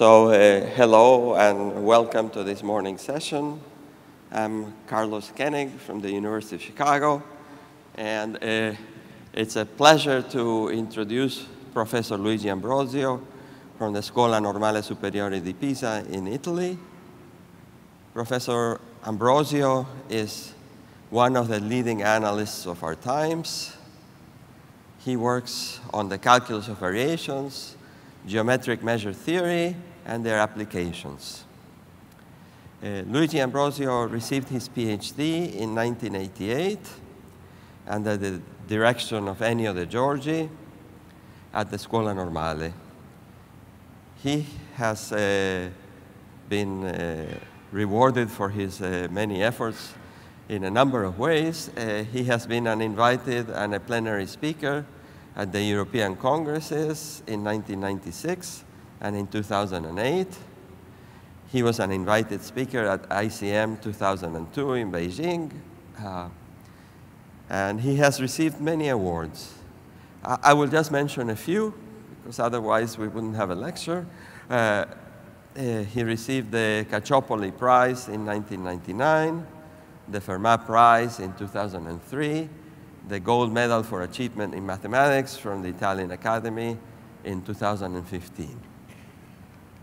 So uh, hello and welcome to this morning session. I'm Carlos Koenig from the University of Chicago, and uh, it's a pleasure to introduce Professor Luigi Ambrosio from the Scuola Normale Superiore di Pisa in Italy. Professor Ambrosio is one of the leading analysts of our times. He works on the calculus of variations, geometric measure theory, and their applications. Uh, Luigi Ambrosio received his PhD in 1988 under the direction of Ennio De Giorgi at the Scuola Normale. He has uh, been uh, rewarded for his uh, many efforts in a number of ways. Uh, he has been an invited and a plenary speaker at the European Congresses in 1996 and in 2008, he was an invited speaker at ICM 2002 in Beijing. Uh, and he has received many awards. I, I, will just mention a few, because otherwise we wouldn't have a lecture. Uh, uh, he received the Cacciopoli Prize in 1999, the Fermat Prize in 2003, the Gold Medal for Achievement in Mathematics from the Italian Academy in 2015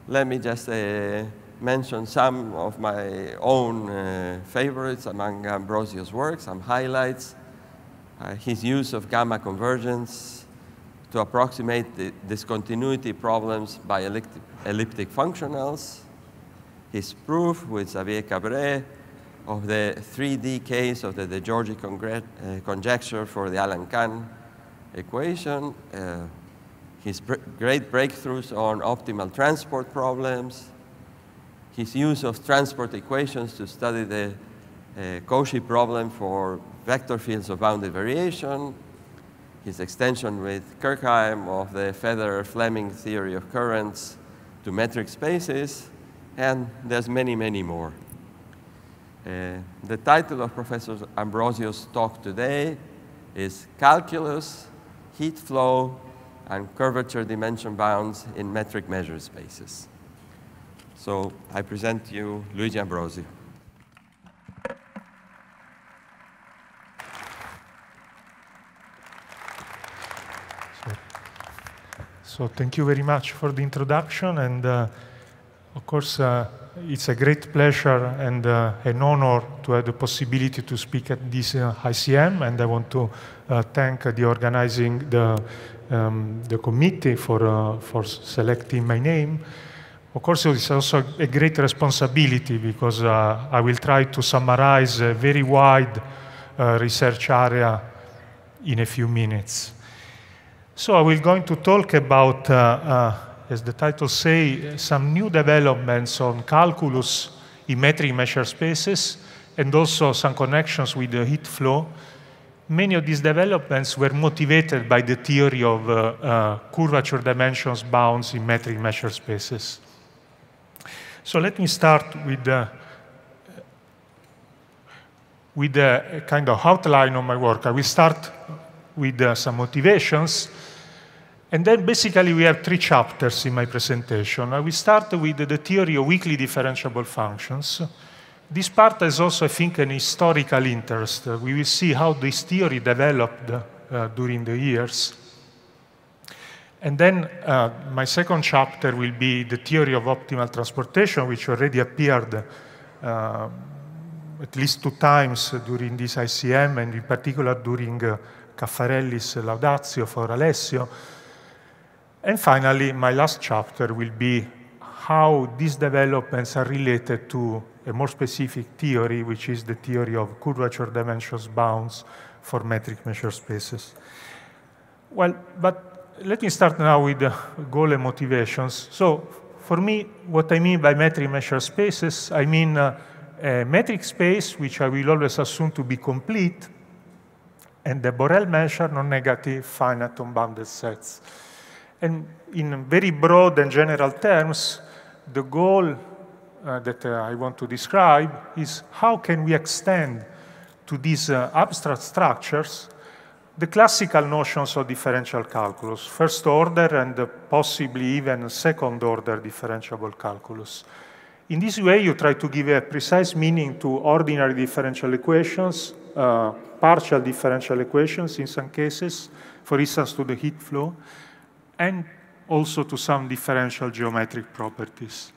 let me just uh, mention some of my own uh, favorites among Ambrosio's works, some highlights, uh, his use of gamma convergence to approximate the discontinuity problems by elliptic, elliptic functionals, his proof with Xavier Cabré of the 3D case of the De Giorgi uh, conjecture for the Alan Kahn equation, uh, his great breakthroughs on optimal transport problems, his use of transport equations to study the uh, Cauchy problem for vector fields of bounded variation, his extension with Kirchheim of the Federer-Fleming theory of currents to metric spaces, and there's many, many more. Uh, the title of Professor Ambrosio's talk today is Calculus, Heat Flow, and curvature dimension bounds in metric measure spaces. So I present to you Luigi Ambrosi. So, thank you very much for the introduction. And uh, of course, uh, it's a great pleasure and uh, an honor to have the possibility to speak at this uh, ICM. And I want to uh, thank the organizing, the um, the committee for, uh, for selecting my name. Of course, it's also a great responsibility because uh, I will try to summarize a very wide uh, research area in a few minutes. So I will going to talk about, uh, uh, as the title say, some new developments on calculus in metric measure spaces and also some connections with the heat flow many of these developments were motivated by the theory of uh, uh, curvature dimensions bounds in metric measure spaces. So let me start with, uh, with a kind of outline of my work. I will start with uh, some motivations. And then basically we have three chapters in my presentation. I will start with the theory of weakly differentiable functions. This part has also, I think, an historical interest. Uh, we will see how this theory developed uh, during the years. And then uh, my second chapter will be the theory of optimal transportation, which already appeared uh, at least two times during this ICM, and in particular during uh, Caffarelli's Laudatio for Alessio. And finally, my last chapter will be how these developments are related to a more specific theory, which is the theory of curvature dimensions bounds for metric measure spaces. Well, but let me start now with the uh, goal and motivations. So for me, what I mean by metric measure spaces, I mean uh, a metric space, which I will always assume to be complete, and the Borel measure non-negative finite unbounded sets. And in very broad and general terms, the goal uh, that uh, I want to describe is how can we extend to these uh, abstract structures the classical notions of differential calculus, first order and uh, possibly even second order differentiable calculus. In this way, you try to give a precise meaning to ordinary differential equations, uh, partial differential equations in some cases, for instance, to the heat flow, and also to some differential geometric properties.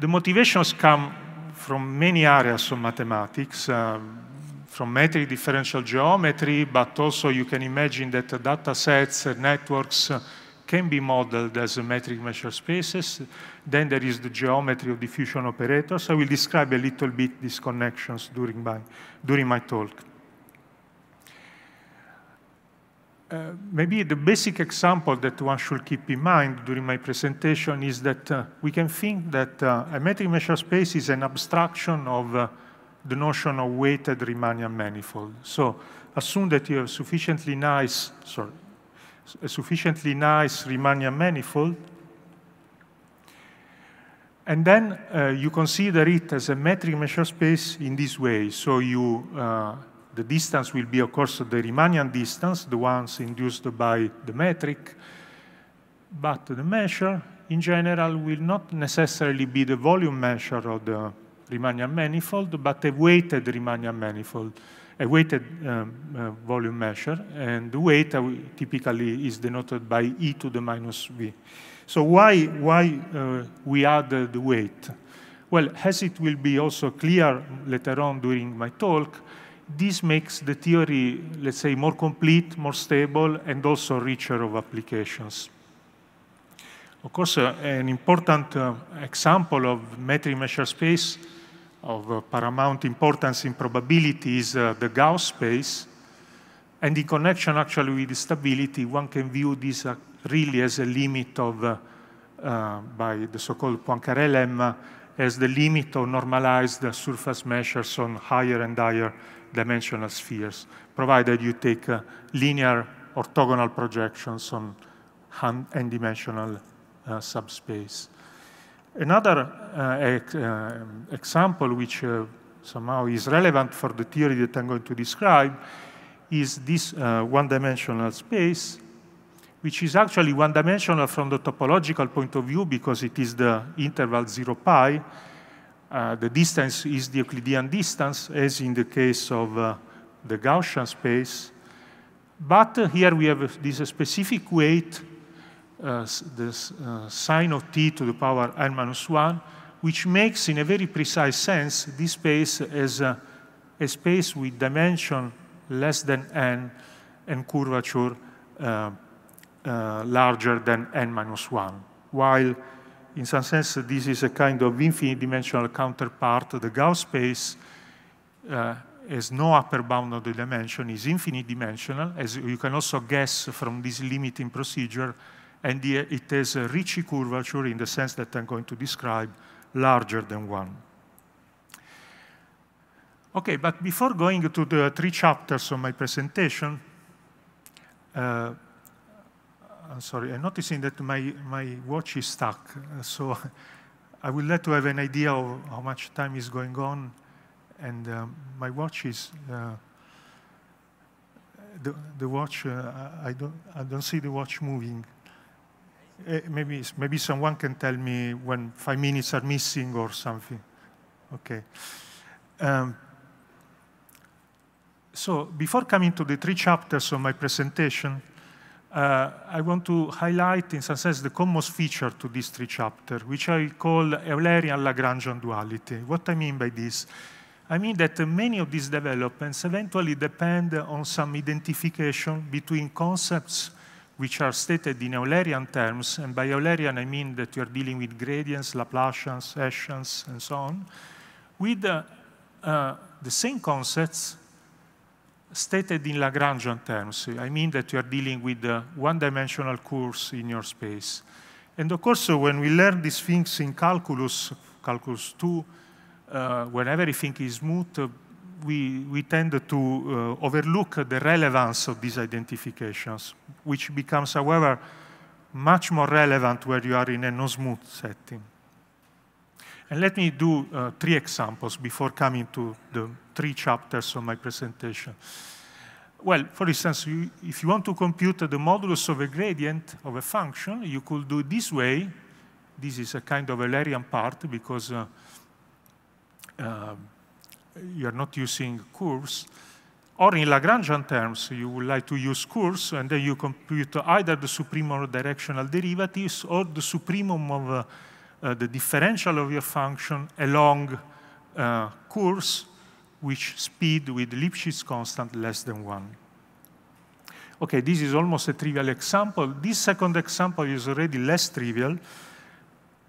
The motivations come from many areas of mathematics, um, from metric differential geometry, but also you can imagine that data sets uh, networks uh, can be modeled as metric measure spaces. Then there is the geometry of diffusion operators. I will describe a little bit these connections during my, during my talk. Uh, maybe the basic example that one should keep in mind during my presentation is that uh, we can think that uh, a metric measure space is an abstraction of uh, the notion of weighted Riemannian manifold. So assume that you have sufficiently nice, sorry, a sufficiently nice Riemannian manifold, and then uh, you consider it as a metric measure space in this way. So you the distance will be, of course, the Riemannian distance, the ones induced by the metric, but the measure, in general, will not necessarily be the volume measure of the Riemannian manifold, but a weighted Riemannian manifold, a weighted um, uh, volume measure, and the weight uh, typically is denoted by e to the minus v. So why, why uh, we add uh, the weight? Well, as it will be also clear later on during my talk, this makes the theory, let's say, more complete, more stable, and also richer of applications. Of course, uh, an important uh, example of metric measure space of uh, paramount importance in probability is uh, the Gauss space. And in connection actually with the stability, one can view this uh, really as a limit of, uh, by the so-called Poincaré lemma, as the limit of normalized surface measures on higher and higher dimensional spheres, provided you take uh, linear orthogonal projections on n-dimensional uh, subspace. Another uh, ex uh, example which uh, somehow is relevant for the theory that I'm going to describe is this one-dimensional space which is actually one-dimensional from the topological point of view because it is the interval 0 pi, uh, the distance is the Euclidean distance, as in the case of uh, the Gaussian space. But uh, here we have this specific weight, uh, the uh, sine of t to the power n minus 1, which makes, in a very precise sense, this space as a, a space with dimension less than n and curvature larger than n minus 1, while in some sense, this is a kind of infinite dimensional counterpart. The Gauss space uh, has no upper bound of the dimension, is infinite dimensional, as you can also guess from this limiting procedure, and the, it has a Ricci curvature in the sense that I'm going to describe, larger than one. Okay, but before going to the three chapters of my presentation, uh, I'm uh, sorry, I'm noticing that my, my watch is stuck, uh, so I would like to have an idea of how much time is going on, and um, my watch is, uh, the, the watch, uh, I, don't, I don't see the watch moving. Uh, maybe, maybe someone can tell me when five minutes are missing or something. Okay. Um, so before coming to the three chapters of my presentation, uh, I want to highlight, in some sense, the commons feature to these three chapters, which I call Eulerian-Lagrangian duality. What I mean by this? I mean that many of these developments eventually depend on some identification between concepts which are stated in Eulerian terms, and by Eulerian I mean that you're dealing with gradients, Laplacians, Hessians, and so on, with uh, uh, the same concepts stated in Lagrangian terms. I mean that you are dealing with one-dimensional curves in your space. And of course, when we learn these things in calculus, calculus 2, uh, when everything is smooth, uh, we, we tend to uh, overlook the relevance of these identifications, which becomes, however, much more relevant where you are in a non-smooth setting. And let me do uh, three examples before coming to the three chapters of my presentation. Well, for instance, you, if you want to compute the modulus of a gradient of a function, you could do this way. This is a kind of a Larian part because uh, uh, you are not using curves. Or in Lagrangian terms, you would like to use curves, and then you compute either the supremum of directional derivatives or the supremum of uh, uh, the differential of your function along uh, curves which speed with Lipschitz constant less than 1. OK, this is almost a trivial example. This second example is already less trivial.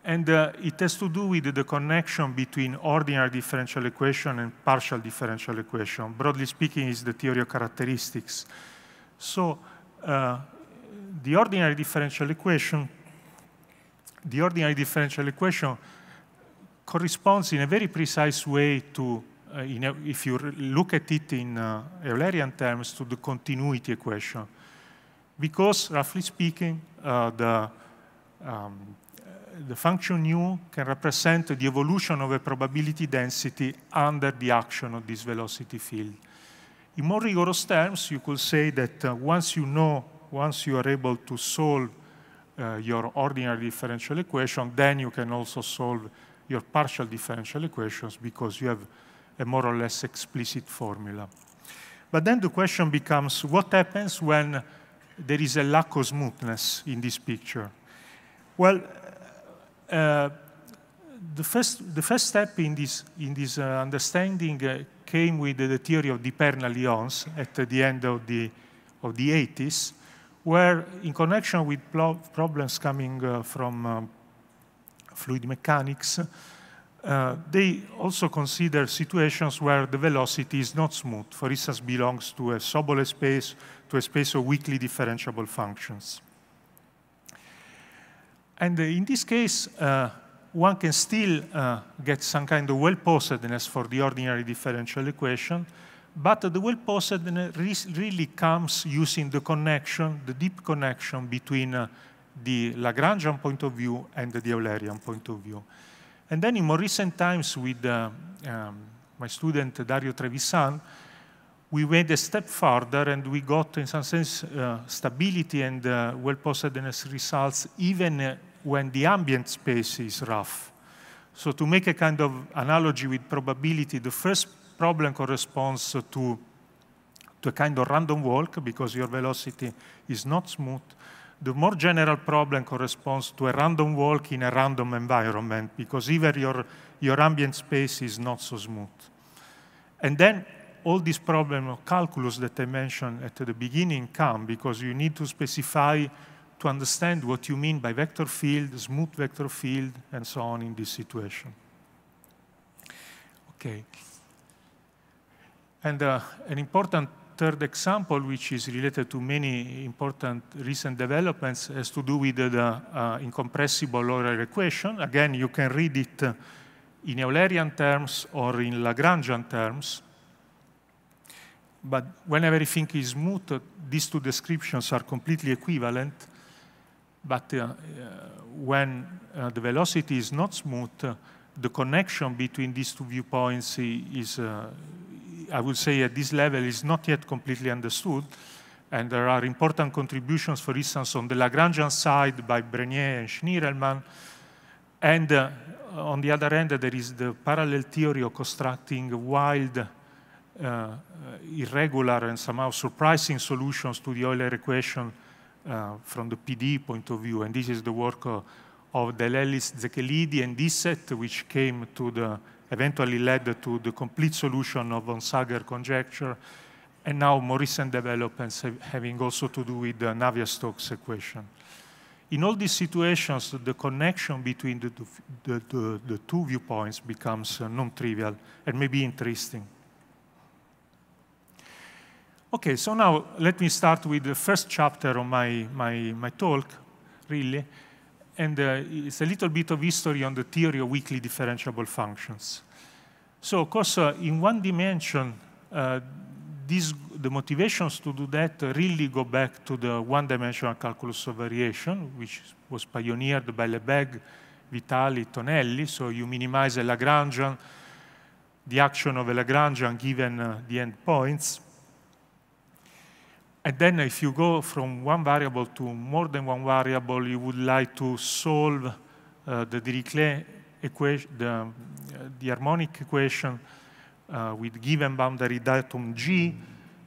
And uh, it has to do with the connection between ordinary differential equation and partial differential equation. Broadly speaking, is the theory of characteristics. So uh, the ordinary differential equation the ordinary differential equation corresponds in a very precise way to, uh, a, if you look at it in uh, Eulerian terms, to the continuity equation. Because, roughly speaking, uh, the, um, the function u can represent the evolution of a probability density under the action of this velocity field. In more rigorous terms, you could say that uh, once you know, once you are able to solve uh, your ordinary differential equation, then you can also solve your partial differential equations because you have a more or less explicit formula. But then the question becomes, what happens when there is a lack of smoothness in this picture? Well, uh, the, first, the first step in this, in this uh, understanding uh, came with the theory of the Perna-Lyons at the end of the, of the 80s, where in connection with problems coming uh, from uh, fluid mechanics, uh, they also consider situations where the velocity is not smooth, for instance, belongs to a Sobole space, to a space of weakly differentiable functions. And uh, in this case, uh, one can still uh, get some kind of well-posedness for the ordinary differential equation, but the well posted really comes using the connection, the deep connection between uh, the Lagrangian point of view and the Eulerian point of view. And then in more recent times with uh, um, my student Dario Trevisan, we went a step further and we got, in some sense, uh, stability and uh, well-postedness results even uh, when the ambient space is rough. So to make a kind of analogy with probability, the first problem corresponds to, to a kind of random walk because your velocity is not smooth. The more general problem corresponds to a random walk in a random environment because even your, your ambient space is not so smooth. And then all these problems of calculus that I mentioned at the beginning come because you need to specify to understand what you mean by vector field, smooth vector field, and so on in this situation. Okay. And uh, an important third example, which is related to many important recent developments, has to do with the uh, incompressible Euler equation. Again, you can read it in Eulerian terms or in Lagrangian terms. But when everything is smooth, uh, these two descriptions are completely equivalent. But uh, uh, when uh, the velocity is not smooth, uh, the connection between these two viewpoints is I would say at this level is not yet completely understood. And there are important contributions, for instance, on the Lagrangian side by Brenier and Schneerelman. And uh, on the other end, there is the parallel theory of constructing wild, uh, irregular, and somehow surprising solutions to the Euler equation uh, from the PD point of view. And this is the work uh, of, of Delelis, Zekelidi, and Disset, which came to the eventually led to the complete solution of von Sager conjecture, and now more recent developments have, having also to do with the Navier-Stokes equation. In all these situations, the connection between the, the, the, the two viewpoints becomes uh, non-trivial and maybe interesting. Okay, so now let me start with the first chapter of my, my, my talk, really, and uh, it's a little bit of history on the theory of weakly differentiable functions. So, of course, uh, in one dimension, uh, these, the motivations to do that really go back to the one-dimensional calculus of variation, which was pioneered by Lebesgue, Vitali, Tonelli. So you minimize a Lagrangian, the action of a Lagrangian given uh, the endpoints. And then if you go from one variable to more than one variable, you would like to solve uh, the Dirichlet equation, the, uh, the harmonic equation uh, with given boundary datum G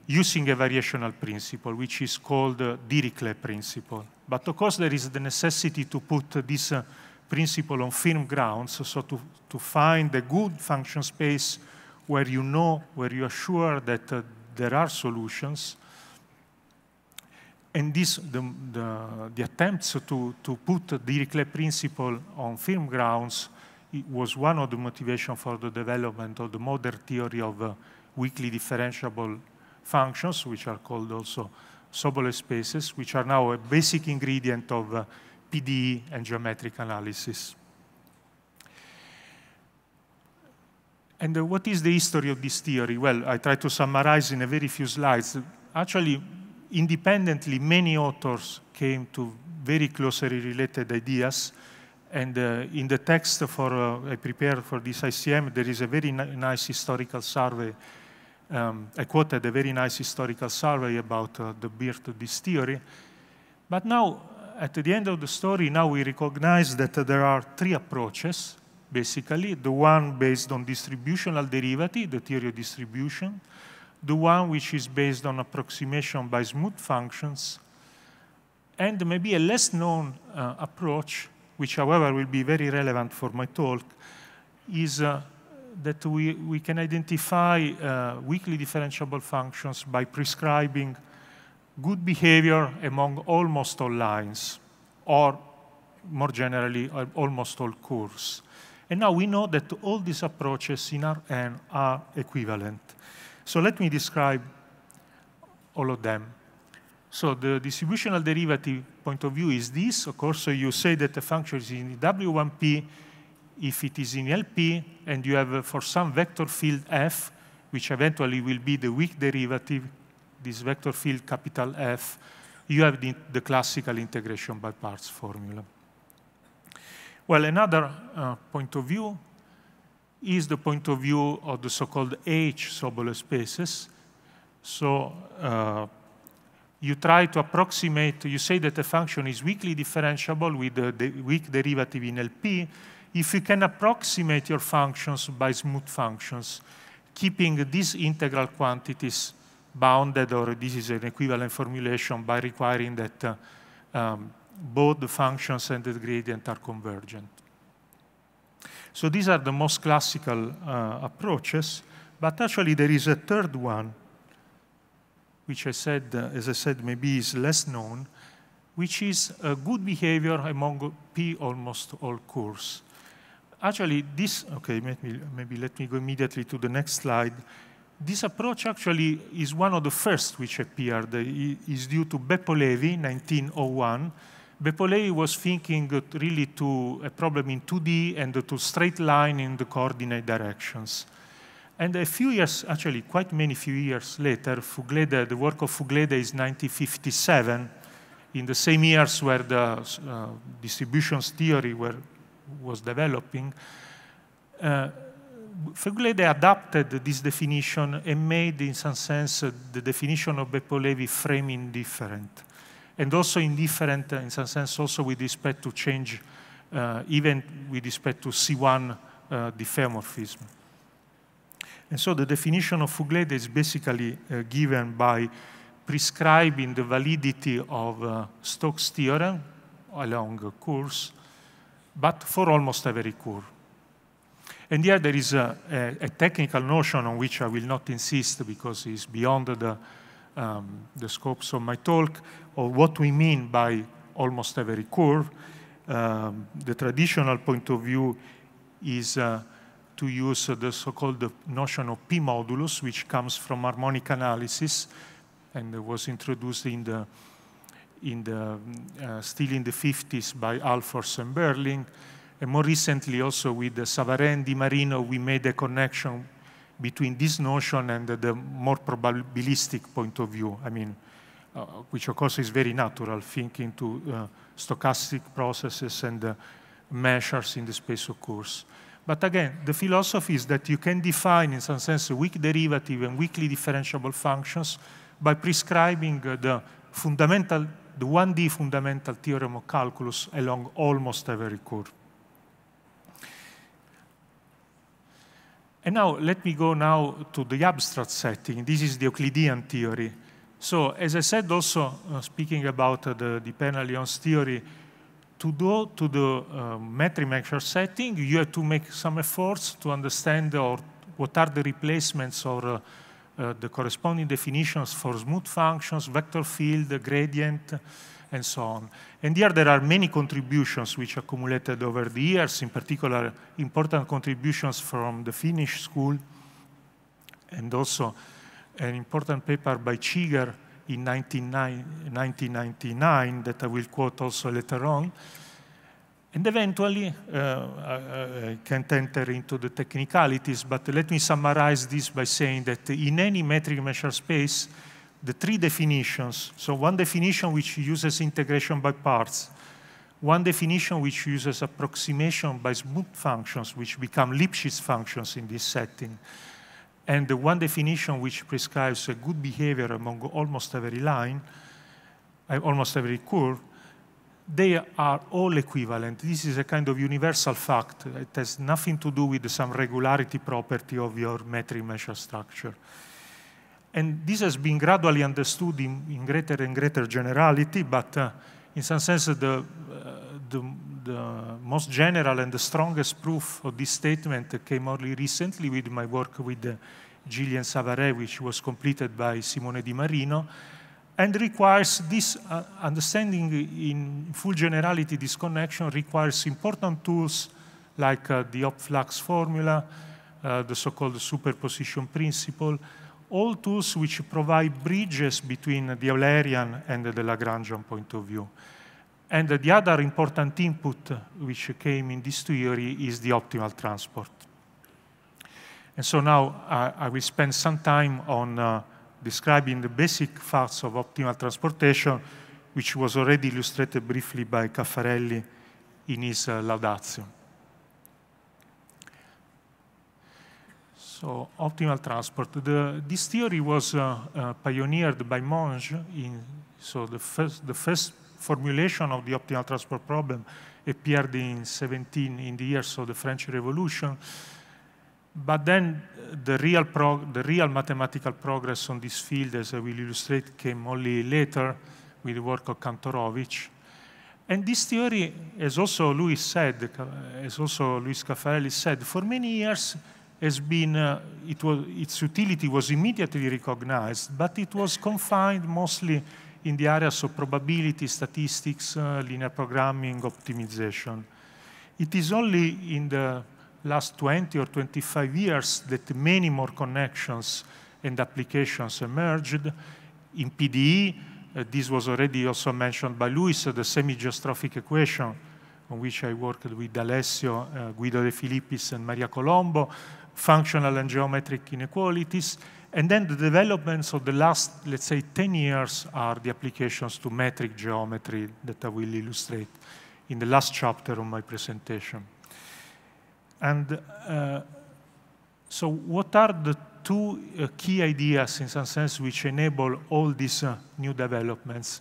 using a variational principle, which is called uh, Dirichlet principle. But of course, there is the necessity to put this uh, principle on firm grounds, so, so to, to find a good function space where you know, where you are sure that uh, there are solutions, and this, the, the, the attempts to, to put the Dirichlet principle on firm grounds was one of the motivation for the development of the modern theory of uh, weakly differentiable functions, which are called also Sobolev spaces, which are now a basic ingredient of uh, PDE and geometric analysis. And uh, what is the history of this theory? Well, I try to summarize in a very few slides. Actually, independently, many authors came to very closely related ideas. And uh, in the text for uh, I prepared for this ICM, there is a very ni nice historical survey. Um, I quoted a very nice historical survey about uh, the birth of this theory. But now, uh, at the end of the story, now we recognize that uh, there are three approaches, basically. The one based on distributional derivative, the theory of distribution, the one which is based on approximation by smooth functions, and maybe a less known uh, approach, which however will be very relevant for my talk, is uh, that we, we can identify uh, weakly differentiable functions by prescribing good behavior among almost all lines, or more generally, almost all curves. And now we know that all these approaches in Rn are equivalent. So let me describe all of them. So the distributional derivative point of view is this. Of course, so you say that the function is in W1P if it is in LP, and you have uh, for some vector field F, which eventually will be the weak derivative, this vector field capital F, you have the, the classical integration by parts formula. Well, another uh, point of view is the point of view of the so-called H Sobolev spaces. So uh, you try to approximate, you say that a function is weakly differentiable with the weak derivative in LP if you can approximate your functions by smooth functions, keeping these integral quantities bounded, or this is an equivalent formulation by requiring that uh, um, both the functions and the gradient are convergent. So these are the most classical uh, approaches, but actually there is a third one, which I said, uh, as I said, maybe is less known, which is a good behavior among P almost all cores. Actually, this, okay, maybe, maybe let me go immediately to the next slide. This approach actually is one of the first which appeared. It is due to Beppo Levi, 1901, Levi was thinking really to a problem in 2D and to straight line in the coordinate directions. And a few years, actually quite many few years later, Fuglede. the work of Fuglede is 1957, in the same years where the uh, distributions theory were, was developing. Uh, adapted this definition and made, in some sense, uh, the definition of Bepolevi frame indifferent and also indifferent in some sense also with respect to change, uh, even with respect to C1 uh, diffeomorphism. And so the definition of Fuglede is basically uh, given by prescribing the validity of Stokes' theorem along a course, but for almost every curve. And here there is a, a, a, technical notion on which I will not insist because it's beyond the, um, the scopes of my talk, of what we mean by almost every curve. Um, the traditional point of view is uh, to use the so-called notion of p-modulus, which comes from harmonic analysis and was introduced in the, in the, uh, still in the 50s by Alfors and Berling. And more recently, also with Savarin Di Marino, we made a connection between this notion and the, the more probabilistic point of view. I mean, uh, which of course is very natural, thinking to uh, stochastic processes and uh, measures in the space of course. But again, the philosophy is that you can define, in some sense, weak derivative and weakly differentiable functions by prescribing uh, the fundamental, the 1D fundamental theorem of calculus along almost every curve. And now let me go now to the abstract setting. This is the Euclidean theory. So as I said also, uh, speaking about uh, the, the panel Lyons theory, to go to the uh, um, metric measure setting, you have to make some efforts to understand or what are the replacements or uh, uh, the corresponding definitions for smooth functions, vector field, gradient, and so on. And here there are many contributions which accumulated over the years, in particular important contributions from the Finnish school and also an important paper by Chiger in 1999 that I will quote also later on. And eventually, uh, I, uh, I can't enter into the technicalities, but let me summarize this by saying that in any metric measure space, the three definitions, so one definition which uses integration by parts, one definition which uses approximation by smooth functions, which become Lipschitz functions in this setting, and the one definition which prescribes a good behavior among almost every line, uh, almost every curve, they are all equivalent. This is a kind of universal fact. It has nothing to do with some regularity property of your metric measure structure. And this has been gradually understood in, in greater and greater generality, but uh, in some sense, the, uh, the the most general and the strongest proof of this statement came only recently with my work with uh, Gillian Savare, which was completed by Simone Di Marino, and requires this uh, understanding in full generality, this connection requires important tools like uh, the opflux formula, uh, the so-called superposition principle, all tools which provide bridges between the Eulerian and the Lagrangian point of view. And the other important input which came in this theory is the optimal transport. And so now I, uh, I will spend some time on uh, describing the basic facts of optimal transportation, which was already illustrated briefly by Caffarelli in his uh, Laudatio. So optimal transport. The, this theory was uh, uh pioneered by Monge, in, so the first, the first formulation of the optimal transport problem appeared in 17 in the years of the French Revolution. But then uh, the real, the real mathematical progress on this field, as I will illustrate, came only later with the work of Kantorovich. And this theory, as also Louis said, uh, as also Luis Caffarelli said, for many years has been, uh, it was, its utility was immediately recognized, but it was confined mostly in the areas of probability, statistics, uh, linear programming, optimization. It is only in the last 20 or 25 years that many more connections and applications emerged. In PDE, uh, this was already also mentioned by Luis, uh, the semi-geostrophic equation, on which I worked with Alessio, uh, Guido De Filippis, and Maria Colombo, functional and geometric inequalities, and then the developments of the last, let's say, 10 years are the applications to metric geometry that I will illustrate in the last chapter of my presentation. And uh, so what are the two uh, key ideas, in some sense, which enable all these uh, new developments?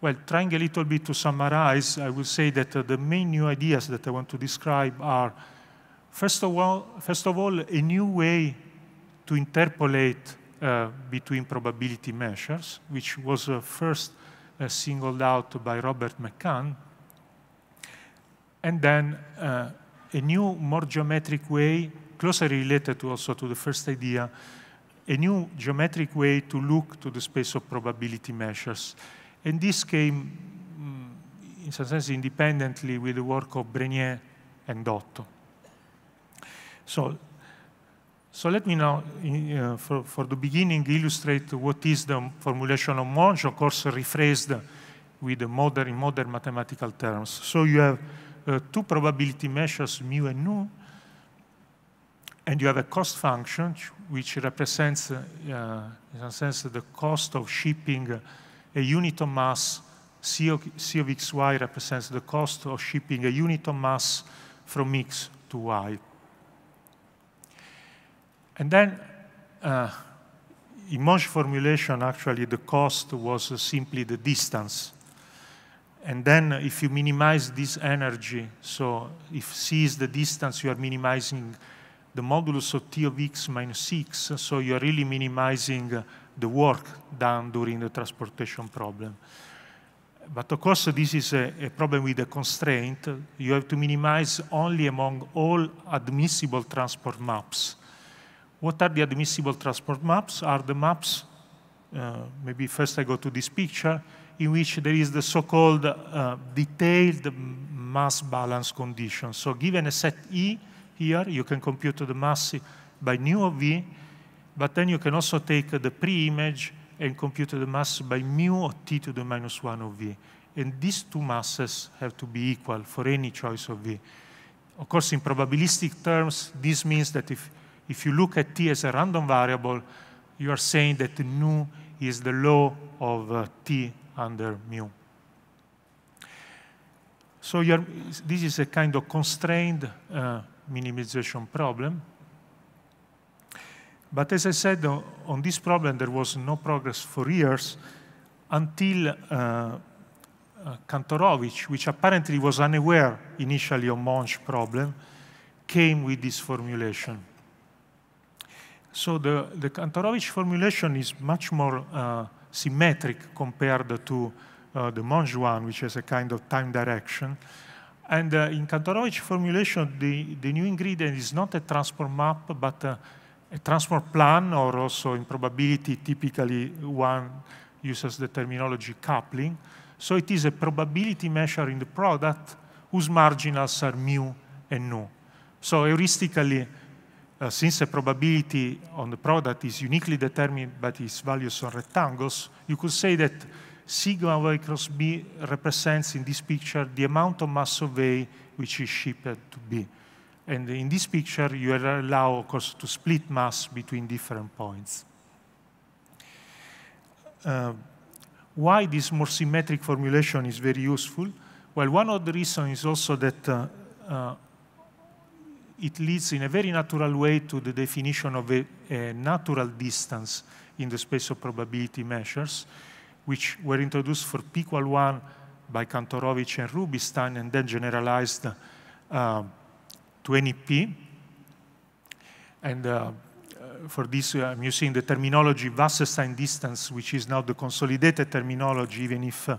Well, trying a little bit to summarize, I will say that uh, the main new ideas that I want to describe are, first of all, first of all a new way to interpolate uh, between probability measures, which was uh, first uh, singled out by Robert McCann, and then uh, a new, more geometric way, closely related to also to the first idea, a new geometric way to look to the space of probability measures. And this came, mm, in some sense, independently with the work of Brenier and Dotto. So so let me now, uh, for, for, the beginning, illustrate what is the formulation of Monge, of course rephrased with the modern, modern mathematical terms. So you have uh, two probability measures, mu and nu, and you have a cost function, which represents, uh, in some sense, the cost of shipping a unit of mass. C of, C of xy represents the cost of shipping a unit of mass from x to y. And then uh, in Monge formulation, actually, the cost was uh, simply the distance. And then uh, if you minimize this energy, so if c is the distance, you are minimizing the modulus of t of x minus 6, so you are really minimizing uh, the work done during the transportation problem. But of course, this is a, a problem with a constraint. You have to minimize only among all admissible transport maps. What are the admissible transport maps? Are the maps, uh, maybe first I go to this picture, in which there is the so-called uh, detailed mass balance condition. So given a set E here, you can compute the mass by nu of V, but then you can also take the pre-image and compute the mass by mu of T to the minus 1 of V. And these two masses have to be equal for any choice of V. Of course, in probabilistic terms, this means that if if you look at t as a random variable, you are saying that nu is the law of uh, t under mu. So are, this is a kind of constrained uh, minimization problem. But as I said, on, this problem, there was no progress for years until uh, uh Kantorovich, which apparently was unaware initially of Monge's problem, came with this formulation. So the, the Kantorovich formulation is much more uh, symmetric compared to uh, the Monge one, which has a kind of time direction. And uh, in Kantorovich formulation, the, the new ingredient is not a transport map, but uh, a, a plan, or also in probability, typically one uses the terminology coupling. So it is a probability measure in the product whose marginals are mu and nu. So heuristically, uh, since the probability on the product is uniquely determined by its values on rectangles, you could say that sigma y cross b represents in this picture the amount of mass of A which is shipped to b. And in this picture, you are allowed, of course, to split mass between different points. Uh, why this more symmetric formulation is very useful? Well, one of the reasons is also that uh, uh it leads in a very natural way to the definition of a, a natural distance in the space of probability measures, which were introduced for p equal 1 by Kantorovich and Rubinstein and then generalized uh, to any p. And uh, uh for this, uh, I'm using the terminology Wasserstein distance, which is now the consolidated terminology, even if uh,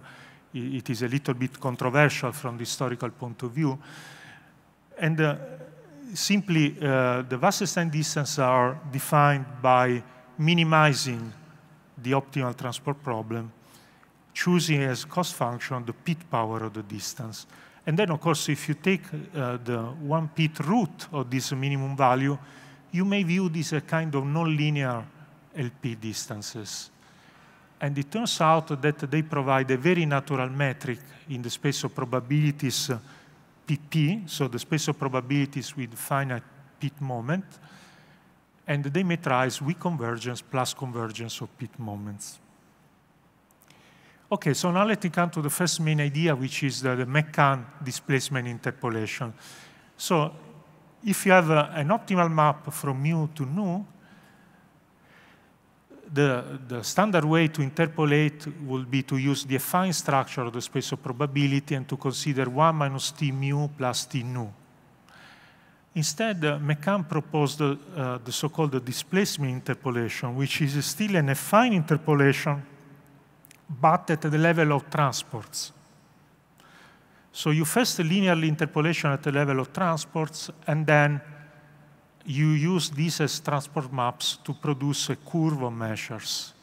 it is a little bit controversial from the historical point of view. And uh, simply uh, the Wasserstein time distance are defined by minimizing the optimal transport problem, choosing as cost function the pit power of the distance. And then, of course, if you take uh, the one pit root of this minimum value, you may view this as a kind of nonlinear LP distances. And it turns out that they provide a very natural metric in the space of probabilities uh, pt, so the spatial probabilities with finite pit moment, and they metrize weak convergence plus convergence of pit moments. Okay, so now let me come to the first main idea, which is the, the McCann displacement interpolation. So if you have a, uh, an optimal map from mu to nu, the, the standard way to interpolate would be to use the affine structure of the space of probability and to consider 1 minus t mu plus t nu. Instead, uh, McCann proposed uh, the so-called displacement interpolation, which is still an affine interpolation, but at the level of transports. So you first linearly interpolation at the level of transports, and then you use these as transport maps to produce a curve measures.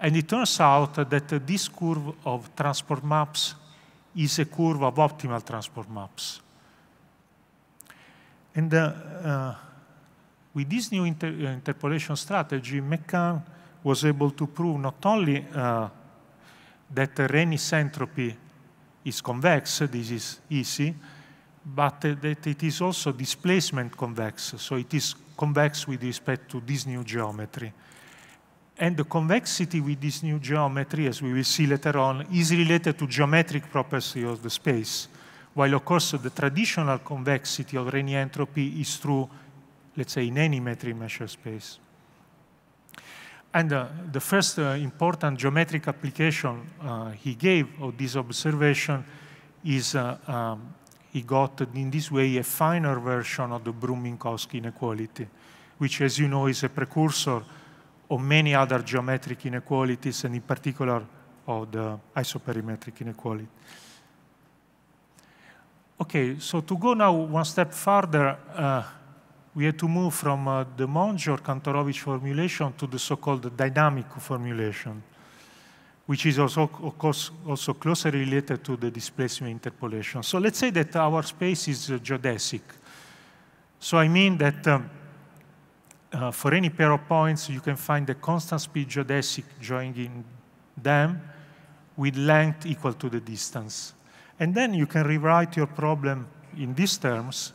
And it turns out that this curve of transport maps is a curve of optimal transport maps. And uh, uh, with this new inter uh, interpolation strategy, McCann was able to prove not only uh, that Rennie's entropy is convex, this is easy, but that it is also displacement convex, so it is convex with respect to this new geometry. And the convexity with this new geometry, as we will see later on, is related to geometric properties of the space, while of course the traditional convexity of Reni entropy is through, let's say, any metric measure space. And uh, the first uh, important geometric application uh, he gave of this observation is uh, um, he got in this way a finer version of the Bruminkowski inequality, which, as you know, is a precursor of many other geometric inequalities, and in particular of the isoperimetric inequality. Okay, so to go now one step further, uh, we had to move from uh, the Monge or Kantorovich formulation to the so-called dynamic formulation which is also, of course, also closely related to the displacement interpolation. So let's say that our space is uh, geodesic. So I mean that um, uh, for any pair of points, you can find the constant speed geodesic joining them with length equal to the distance. And then you can rewrite your problem in these terms.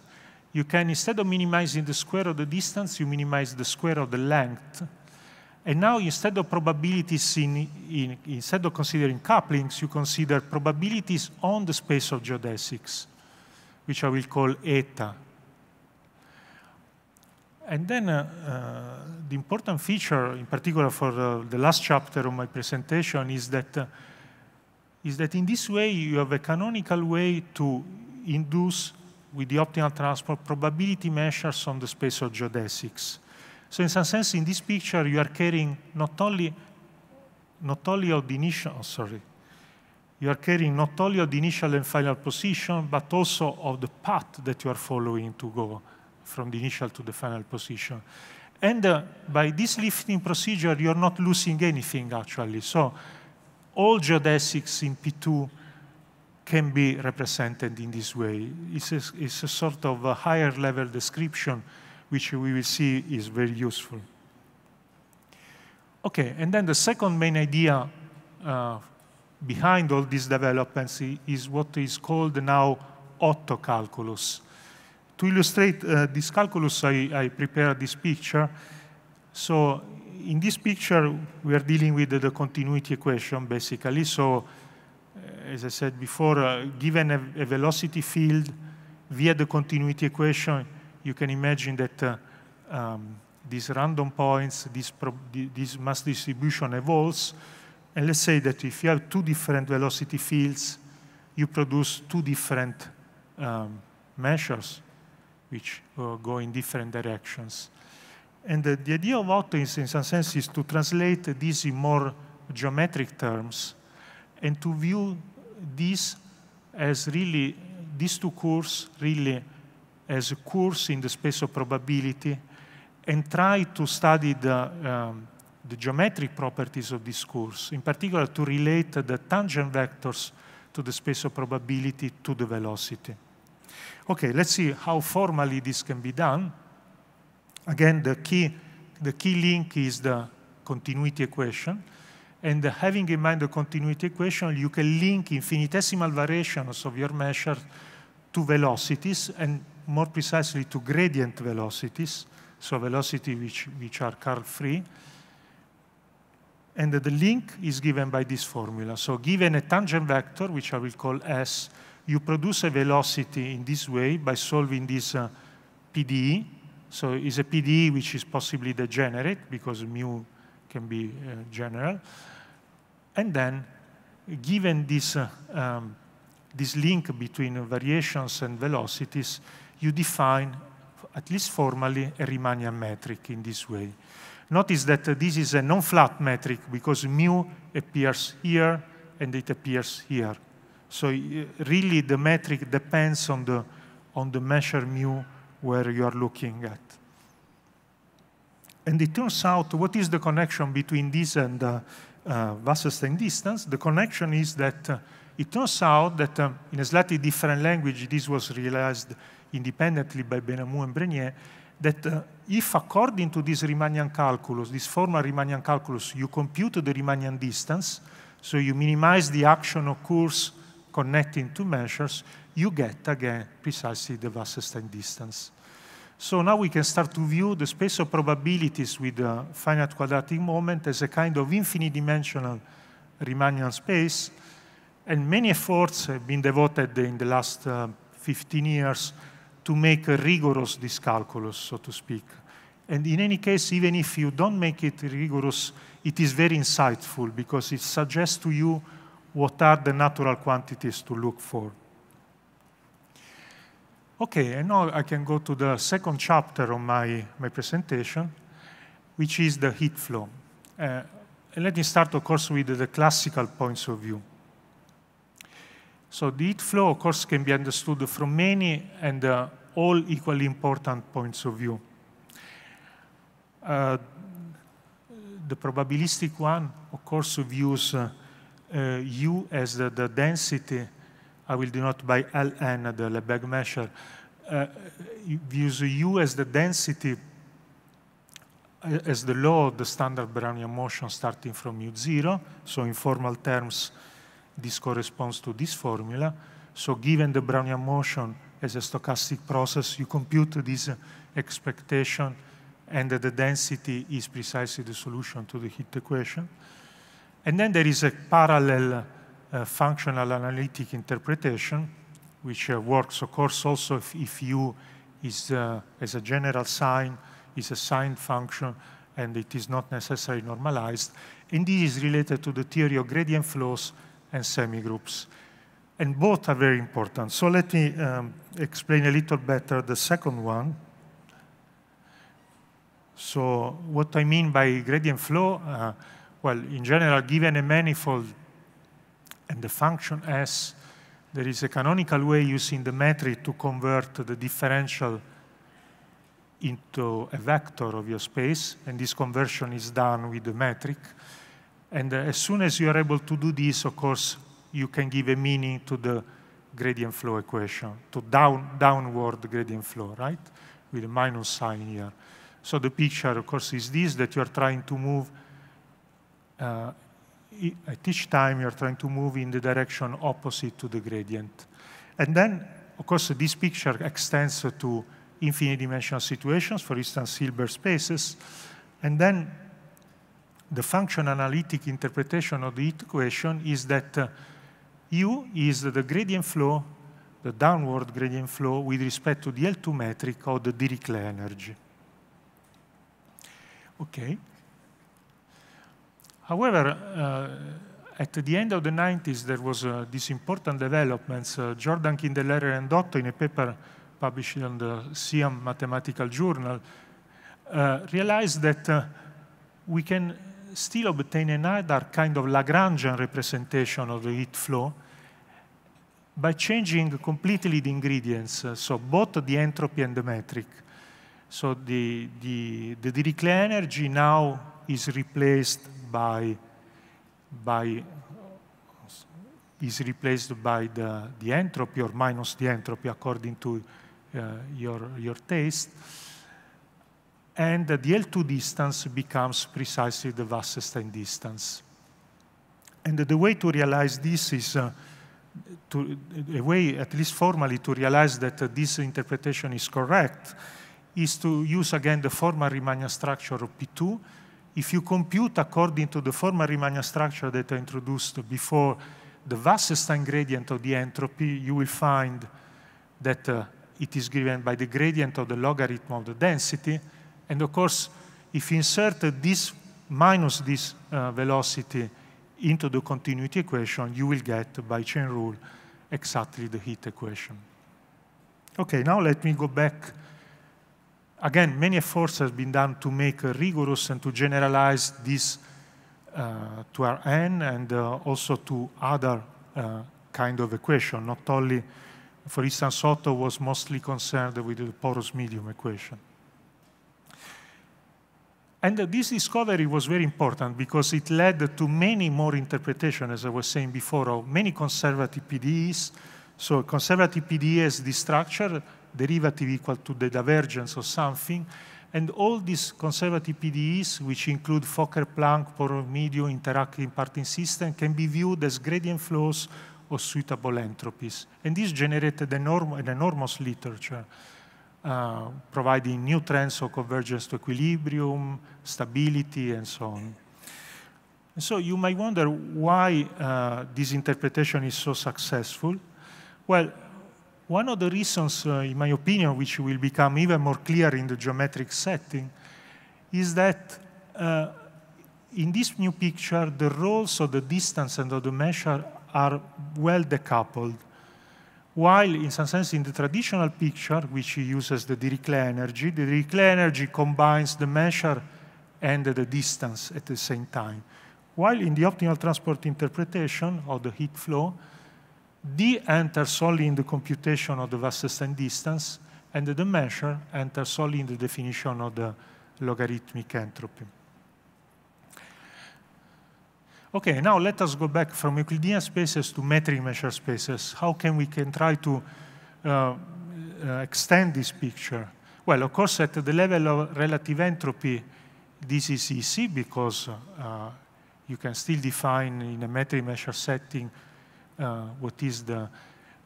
You can, instead of minimizing the square of the distance, you minimize the square of the length and now instead of probabilities in, in, instead of considering couplings, you consider probabilities on the space of geodesics, which I will call eta. And then uh, uh, the important feature, in particular for uh, the last chapter of my presentation, is that, uh, is that in this way you have a canonical way to induce with the optimal transport probability measures on the space of geodesics. So in some sense, in this picture, you are carrying not only, not only of the initial, oh, sorry, you are carrying not only of the initial and final position, but also of the path that you are following to go from the initial to the final position. And uh, by this lifting procedure, you're not losing anything, actually. So all geodesics in P2 can be represented in this way. It's a, it's a sort of a higher level description which we will see is very useful. Okay, and then the second main idea uh, behind all these developments is what is called now Otto calculus. To illustrate uh, this calculus, I, I prepared this picture. So in this picture, we are dealing with the, continuity equation, basically. So uh, as I said before, uh, given a, a velocity field via the continuity equation, you can imagine that uh, um, these random points, this, this mass distribution evolves. And let's say that if you have two different velocity fields, you produce two different um, measures which uh, go in different directions. And the, the idea of auto is, in some sense, is to translate this in more geometric terms and to view this as really, these two curves really as a course in the space of probability and try to study the, um, the geometric properties of this course, in particular to relate the tangent vectors to the space of probability to the velocity. Okay, let's see how formally this can be done. Again, the key, the key link is the continuity equation. And having in mind the continuity equation, you can link infinitesimal variations of your measure to velocities and more precisely to gradient velocities, so velocity which, which are curl-free. And the link is given by this formula. So given a tangent vector, which I will call S, you produce a velocity in this way by solving this uh, PDE. So it's a PDE which is possibly degenerate, because mu can be uh, general. And then, given this, uh, um, this link between variations and velocities, you define, at least formally, a Riemannian metric in this way. Notice that uh, this is a non-flat metric because mu appears here and it appears here. So uh, really the metric depends on the, on the measure mu where you are looking at. And it turns out, what is the connection between this and uh, uh, distance? The connection is that uh, it turns out that um, in a slightly different language, this was realized independently by Benamou and Brenier, that uh, if according to this Riemannian calculus, this formal Riemannian calculus, you compute the Riemannian distance, so you minimize the action of curves connecting two measures, you get again precisely the Wasserstein distance. So now we can start to view the space of probabilities with the finite quadratic moment as a kind of infinite dimensional Riemannian space and many efforts have been devoted in the last uh, 15 years to make a rigorous this calculus, so to speak. And in any case, even if you don't make it rigorous, it is very insightful because it suggests to you what are the natural quantities to look for. Okay, and now I can go to the second chapter of my, my presentation, which is the heat flow. Uh, let me start, of course, with the classical points of view. So the heat flow, of course, can be understood from many and uh, all equally important points of view. Uh, the probabilistic one, of course, views uh, uh U as the, the, density. I will denote by Ln, the Lebesgue measure. Uh, views U as the density uh, as the law of the standard Brownian motion starting from U0. So in formal terms, this corresponds to this formula. So given the Brownian motion as a stochastic process, you compute this expectation and the density is precisely the solution to the heat equation. And then there is a parallel uh, functional analytic interpretation, which uh, works, of course, also if, if u is, uh, as a general sign, is a sign function, and it is not necessarily normalized. And this is related to the theory of gradient flows and semigroups. And both are very important. So let me um, explain a little better the second one. So what I mean by gradient flow, uh, well, in general, given a manifold and the function S, there is a canonical way using the metric to convert the differential into a vector of your space, and this conversion is done with the metric. And uh, as soon as you are able to do this, of course, you can give a meaning to the gradient flow equation, to down, downward gradient flow, right? With a minus sign here. So the picture, of course, is this, that you are trying to move, uh, at each time you are trying to move in the direction opposite to the gradient. And then, of course, this picture extends to infinite dimensional situations, for instance, Hilbert spaces. And then the function analytic interpretation of the equation is that uh, U is the gradient flow, the downward gradient flow with respect to the L2 metric of the Dirichlet energy. Okay. However, uh, at the end of the 90s, there was uh, important developments. Uh, Jordan Kindelerer and Otto, in a paper published in the SIAM Mathematical Journal, uh, realized that uh, we can still obtain another kind of Lagrangian representation of the heat flow by changing completely the ingredients, uh, so both the entropy and the metric. So the, the, the Dirichlet energy now is replaced by, by is replaced by the, the entropy or minus the entropy according to uh, your, your taste and the L2 distance becomes precisely the Wasserstein distance. And the way to realize this is uh, to, a way, at least formally, to realize that uh, this interpretation is correct is to use again the formal Riemannian structure of P2. If you compute according to the formal Riemannian structure that I introduced before the Wasserstein gradient of the entropy, you will find that uh, it is given by the gradient of the logarithm of the density, and of course, if you insert this minus this uh, velocity into the continuity equation, you will get, by chain rule, exactly the heat equation. OK, now let me go back. Again, many efforts have been done to make rigorous and to generalize this uh, to our and uh, also to other uh, kind of equation, not only, for instance, Otto was mostly concerned with the porous medium equation. And this discovery was very important because it led to many more interpretations, as I was saying before, of many conservative PDEs. So conservative PDE has this structure, derivative equal to the divergence of something. And all these conservative PDEs, which include Fokker-Planck, Porro-Medio, interacting parting system, can be viewed as gradient flows or suitable entropies. And this generated enorm an enormous literature uh, providing new trends of convergence to equilibrium, stability, and so on. And so you might wonder why uh, this interpretation is so successful. Well, one of the reasons, uh, in my opinion, which will become even more clear in the geometric setting, is that uh, in this new picture, the roles of the distance and of the measure are well decoupled. While, in some sense, in the traditional picture, which uses the Dirichlet energy, the Dirichlet energy combines the measure and the distance at the same time. While in the optimal transport interpretation of the heat flow, D enters only in the computation of the vastest distance, and the measure enters only in the definition of the logarithmic entropy. Okay, now let us go back from Euclidean spaces to metric measure spaces. How can we can try to uh, uh, extend this picture? Well, of course, at the level of relative entropy, this is easy because uh, you can still define in a metric measure setting uh, what is the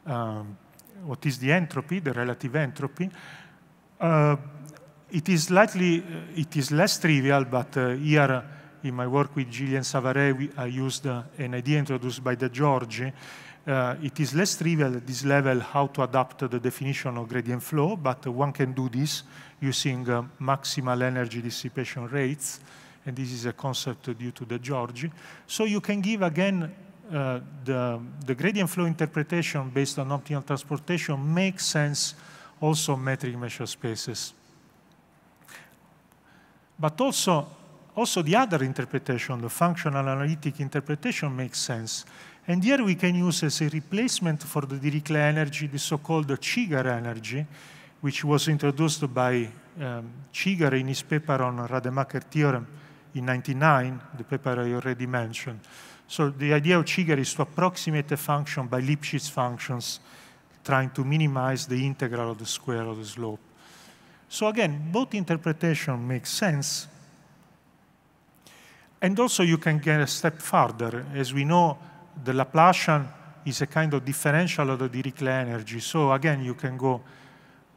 um, what is the entropy, the relative entropy. Uh, it is slightly, uh, it is less trivial, but uh, here in my work with Gillian Savare, I used uh, an idea introduced by De George. Uh, it is less trivial at this level how to adapt the definition of gradient flow, but one can do this using uh, maximal energy dissipation rates, and this is a concept due to De George. So you can give, again, uh, the, the gradient flow interpretation based on optimal transportation makes sense also metric measure spaces. But also, also, the other interpretation, the functional analytic interpretation, makes sense. And here we can use as a replacement for the Dirichlet energy the so-called Chigar energy, which was introduced by um, Chigar in his paper on Rademacher theorem in 99, the paper I already mentioned. So the idea of Chigar is to approximate a function by Lipschitz functions, trying to minimize the integral of the square of the slope. So again, both interpretation makes sense, and also you can get a step further. As we know, the Laplacian is a kind of differential of the Dirichlet energy. So again, you can go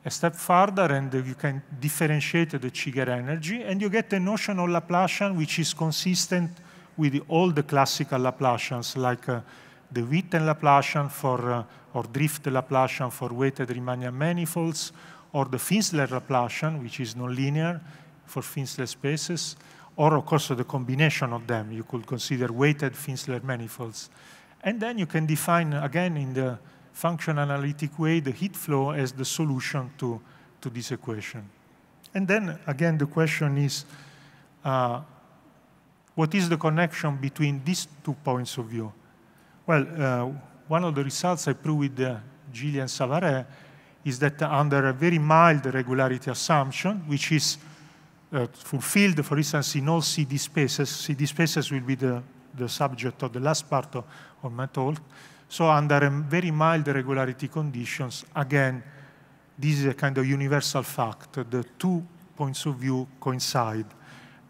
a step further and you can differentiate the Chigger energy and you get a notion of Laplacian which is consistent with all the classical Laplacians like uh, the Witten Laplacian for, uh, or Drift Laplacian for weighted Riemannian manifolds or the Finsler Laplacian which is nonlinear for Finsler spaces or of course the combination of them. You could consider weighted Finsler manifolds. And then you can define, again, in the function analytic way, the heat flow as the solution to, to this equation. And then, again, the question is, uh, what is the connection between these two points of view? Well, uh, one of the results I proved with uh, Gillian Savare is that under a very mild regularity assumption, which is uh, fulfilled, for instance, in all CD spaces. CD spaces will be the, the subject of the last part of, of my talk. So under very mild regularity conditions, again, this is a kind of universal fact. The two points of view coincide.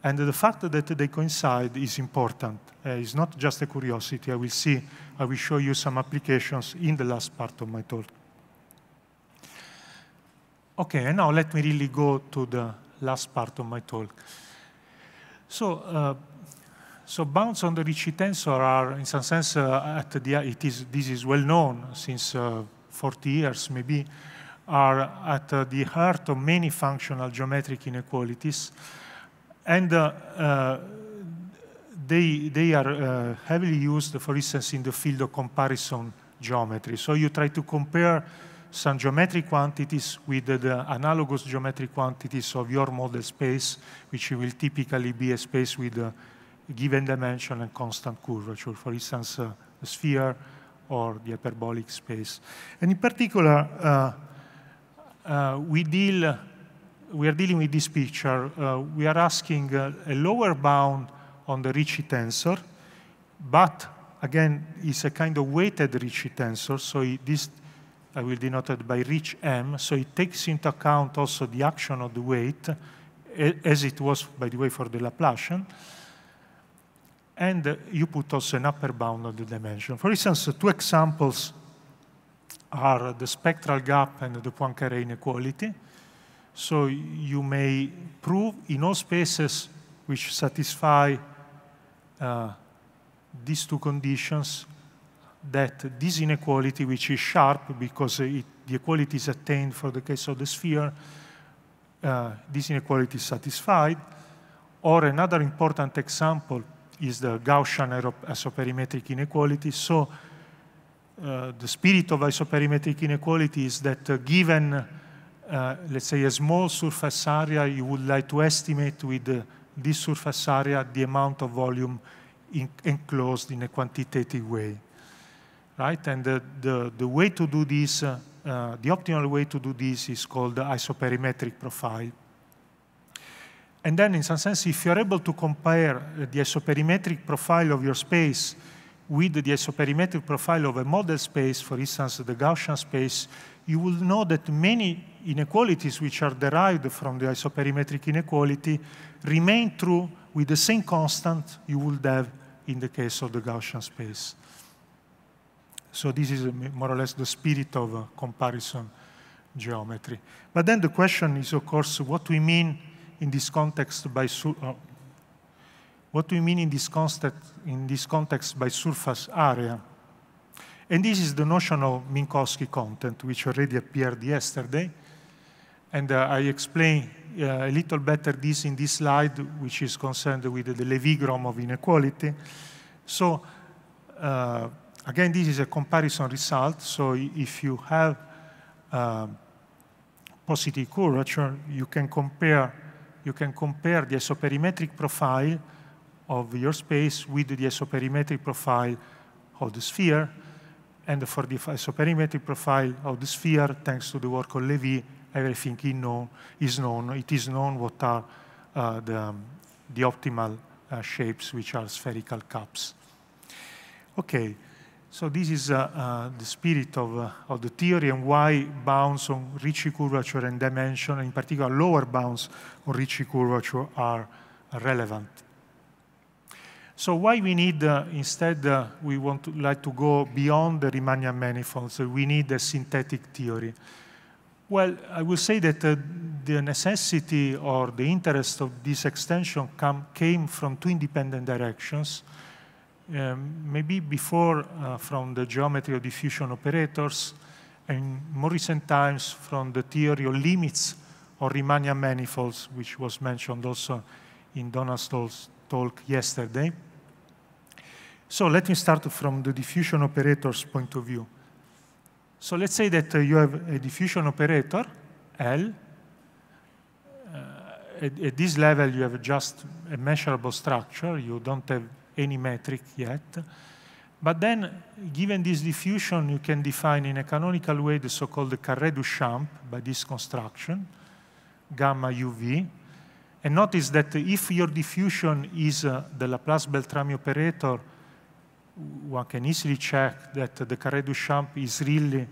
And the fact that they coincide is important. Uh, it's not just a curiosity. I will see, I will show you some applications in the last part of my talk. Okay, and now let me really go to the last part of my talk. So, uh, so bounds on the Ricci tensor are, in some sense, uh, at the, it is, this is well known since uh, 40 years maybe, are at uh, the heart of many functional geometric inequalities. And uh, uh, they, they are heavily used, for instance, in the field of comparison geometry. So you try to compare some geometric quantities with the analogous geometric quantities of your model space, which will typically be a space with a given dimension and constant curvature, for instance, uh, a sphere or the hyperbolic space. And in particular, uh, uh, we deal, we are dealing with this picture. Uh, we are asking uh, a lower bound on the Ricci tensor, but again, it's a kind of weighted Ricci tensor, so it, this I will denote it by rich m, so it takes into account also the action of the weight, as it was, by the way, for the Laplacian. And you put also an upper bound on the dimension. For instance, two examples are the spectral gap and the Poincare inequality. So you may prove in all spaces which satisfy uh, these two conditions that this inequality, which is sharp because it, the equality is attained for the case of the sphere, uh, this inequality is satisfied. Or another important example is the Gaussian isoperimetric inequality. So uh, the spirit of isoperimetric inequality is that uh, given, uh, let's say, a small surface area, you would like to estimate with uh, this surface area the amount of volume in enclosed in a quantitative way right? And the, the, the way to do this, uh, uh, the optimal way to do this is called isoperimetric profile. And then in some sense, if you're able to compare uh, the isoperimetric profile of your space with the isoperimetric profile of a model space, for instance, the Gaussian space, you will know that many inequalities which are derived from the isoperimetric inequality remain true with the same constant you would have in the case of the Gaussian space. So this is more or less the spirit of uh, comparison geometry. But then the question is, of course, what we mean in this context by uh, what we mean in this, context, in this context by surface area. And this is the notion of Minkowski content, which already appeared yesterday. And uh, I explain uh, a little better this in this slide, which is concerned with the Levigrom of inequality. So uh, Again, this is a comparison result. So if you have uh, positive curvature, you can compare you can compare the isoperimetric profile of your space with the isoperimetric profile of the sphere. And for the isoperimetric profile of the sphere, thanks to the work of Levy, everything is known. It is known what are uh, the, um, the optimal uh, shapes, which are spherical cups. Okay, so this is uh, uh, the spirit of, uh, of the theory and why bounds on Ricci curvature and dimension, in particular lower bounds on Ricci curvature, are relevant. So why we need, uh, instead, uh, we want to like to go beyond the Riemannian manifolds. We need a synthetic theory. Well, I will say that uh, the necessity or the interest of this extension come, came from two independent directions. Um, maybe before uh, from the geometry of diffusion operators, and more recent times from the theory of limits of Riemannian manifolds, which was mentioned also in Donald's talk yesterday. So let me start from the diffusion operator's point of view. So let's say that uh, you have a diffusion operator, L. Uh, at, at this level, you have just a measurable structure. You don't have any metric yet. But then, given this diffusion, you can define in a canonical way the so-called Carré Duchamp by this construction, gamma UV. And notice that if your diffusion is uh, the Laplace-Beltrami operator, one can easily check that the Carré Duchamp is really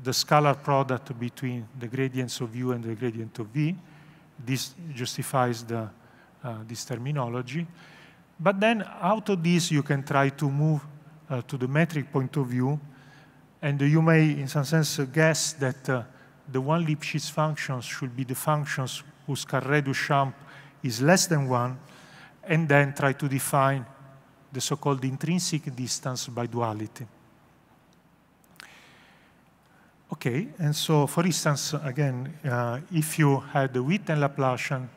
the scalar product between the gradients of U and the gradient of V. This justifies the, uh, this terminology. But then out of this, you can try to move uh, to the metric point of view, and uh, you may, in some sense, uh, guess that uh, the one Lipschitz functions should be the functions whose du champ is less than one, and then try to define the so-called intrinsic distance by duality. Okay, and so for instance, again, uh, if you had the Witt and Laplacian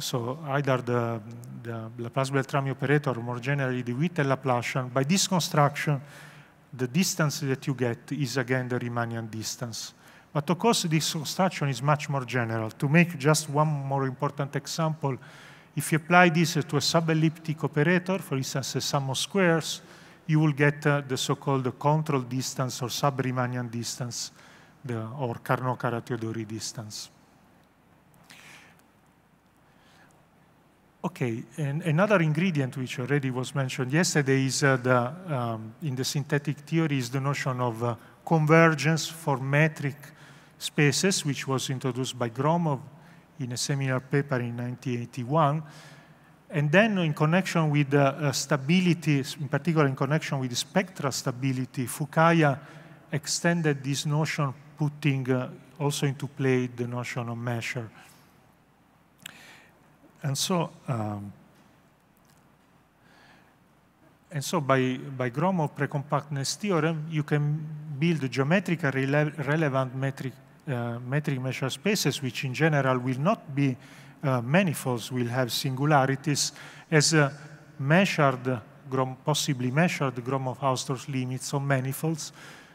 so either the, the Laplace-Beltrami operator, or more generally the Witte laplacian by this construction, the distance that you get is again the Riemannian distance. But of course, this construction is much more general. To make just one more important example, if you apply this to a subelliptic operator, for instance, a sum of squares, you will get uh, the so-called control distance or sub-Riemannian distance, the, or carnot kara distance. Okay, and another ingredient which already was mentioned yesterday is uh, the, um, in the synthetic theory is the notion of uh, convergence for metric spaces, which was introduced by Gromov in a seminar paper in 1981. And then in connection with uh, stability, in particular in connection with spectral stability, Fukaya extended this notion, putting uh, also into play the notion of measure. And so, um, and so by, by Gromov precompactness theorem, you can build geometrically rele relevant metric, uh, metric measure spaces, which in general will not be uh, manifolds, will have singularities as uh, measured, possibly measured Gromov-Hausdorff limits on manifolds,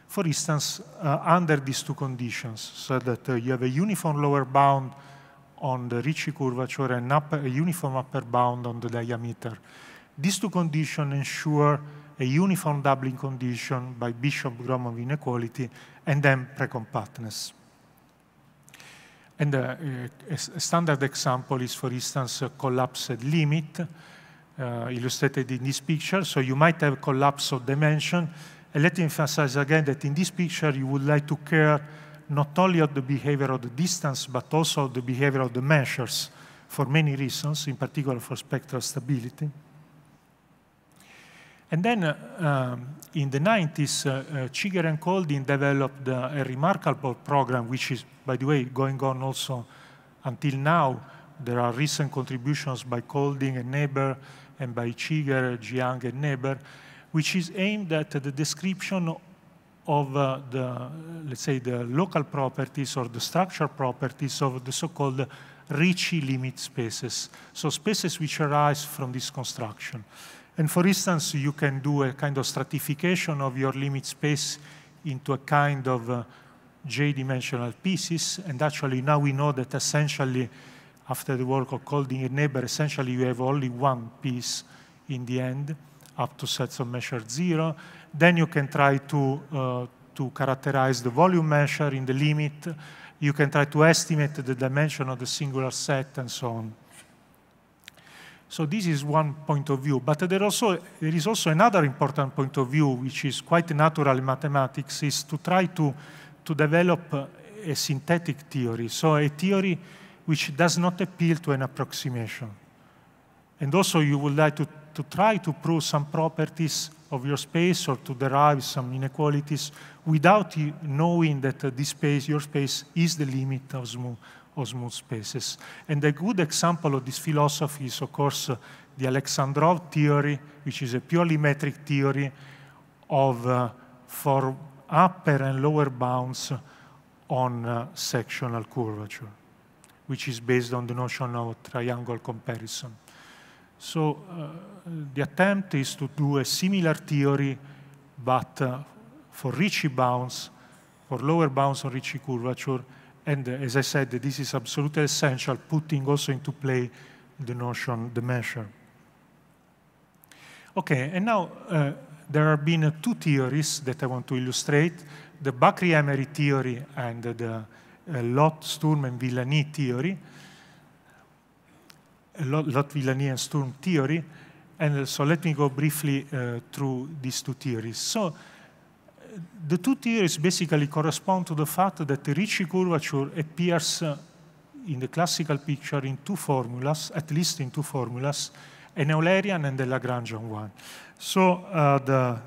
for instance, uh, under these two conditions, so that uh, you have a uniform lower bound on the Ricci curvature and upper, a uniform upper bound on the diameter. These two conditions ensure a uniform doubling condition by Bishop-Gromov inequality and then precompactness. And uh, a, a, standard example is, for instance, a collapsed limit uh, illustrated in this picture. So you might have collapse of dimension. And let me emphasize again that in this picture, you would like to care not only of the behavior of the distance, but also of the behavior of the measures for many reasons, in particular for spectral stability. And then uh, in the 90s, uh, uh, Chigger and Coldin developed uh, a remarkable program, which is, by the way, going on also until now. There are recent contributions by Colding and Neber, and by Chigger, Jiang, and Neber, which is aimed at the description of uh, the, let's say, the local properties or the structural properties of the so-called Ricci limit spaces, so spaces which arise from this construction. And for instance, you can do a kind of stratification of your limit space into a kind of uh, j-dimensional pieces, and actually now we know that essentially, after the work of Colding and Neighbor, essentially you have only one piece in the end, up to sets of measure zero, then you can try to, uh, to characterize the volume measure in the limit. You can try to estimate the dimension of the singular set and so on. So this is one point of view. But there, also, there is also another important point of view, which is quite natural in mathematics, is to try to, to develop a synthetic theory. So a theory which does not appeal to an approximation. And also you would like to to try to prove some properties of your space or to derive some inequalities without knowing that uh, this space, your space, is the limit of smooth, of smooth spaces. And a good example of this philosophy is, of course, uh, the Alexandrov theory, which is a purely metric theory of uh, for upper and lower bounds on uh, sectional curvature, which is based on the notion of triangle comparison. So uh, the attempt is to do a similar theory, but uh, for Ricci bounds, for lower bounds on Ricci curvature, and uh, as I said, this is absolutely essential, putting also into play the notion, the measure. Okay, and now uh, there have been uh, two theories that I want to illustrate, the Bakri-Emery theory and uh, the Lott, Sturm, and Villani theory. Villani and Sturm theory. And so let me go briefly uh, through these two theories. So uh, the two theories basically correspond to the fact that the Ricci curvature appears uh, in the classical picture in two formulas, at least in two formulas, an Eulerian and the Lagrangian one. So uh, the,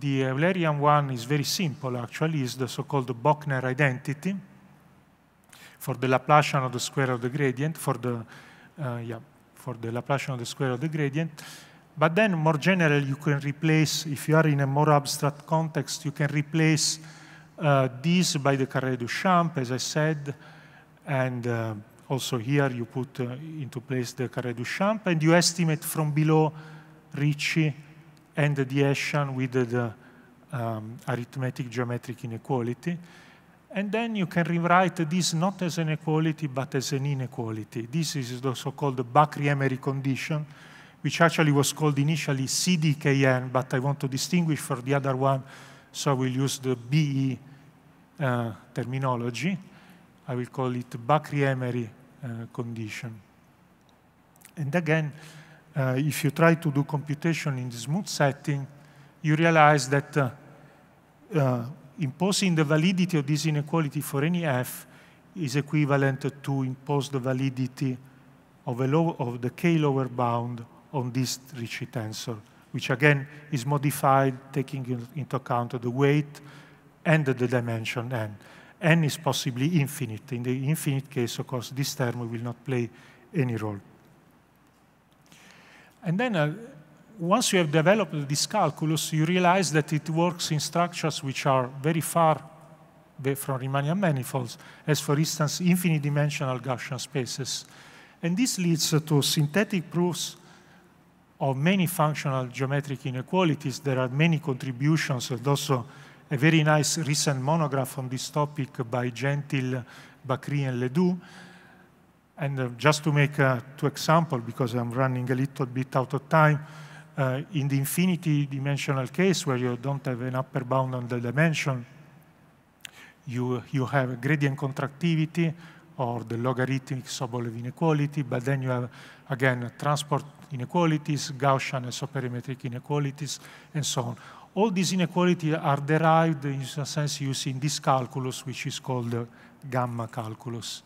the Eulerian one is very simple, actually, is the so-called Bochner identity for the Laplacian of the square of the gradient, for the uh, yeah, for the Laplacian of the square of the gradient. But then more generally, you can replace, if you are in a more abstract context, you can replace uh, this by the carré Duchamp, as I said. And uh, also here you put uh, into place the carré Duchamp, and you estimate from below Ricci and the Hessian with the, the um, arithmetic geometric inequality. And then you can rewrite this not as an equality, but as an inequality. This is the so-called Bakri-Emery condition, which actually was called initially CDKN, but I want to distinguish for the other one, so we'll use the BE uh, terminology. I will call it Bakri-Emery uh, condition. And again, uh, if you try to do computation in the smooth setting, you realize that uh, uh, imposing the validity of this inequality for any f is equivalent to impose the validity of, low, of the k lower bound on this Ricci tensor, which again is modified taking into account the weight and the dimension n. n is possibly infinite. In the infinite case, of course, this term will not play any role. And then uh, once you have developed this calculus, you realize that it works in structures which are very far from Riemannian manifolds, as for instance, infinite dimensional Gaussian spaces. And this leads to synthetic proofs of many functional geometric inequalities. There are many contributions and also a very nice recent monograph on this topic by Gentil, Bakri, and Ledoux. And uh, just to make uh, two examples, because I'm running a little bit out of time, uh, in the infinity dimensional case where you don't have an upper bound on the dimension, you, you have gradient contractivity or the logarithmic Sobolev inequality, but then you have, again, transport inequalities, Gaussian and isoperimetric inequalities, and so on. All these inequalities are derived, in a sense, using this calculus, which is called the gamma calculus.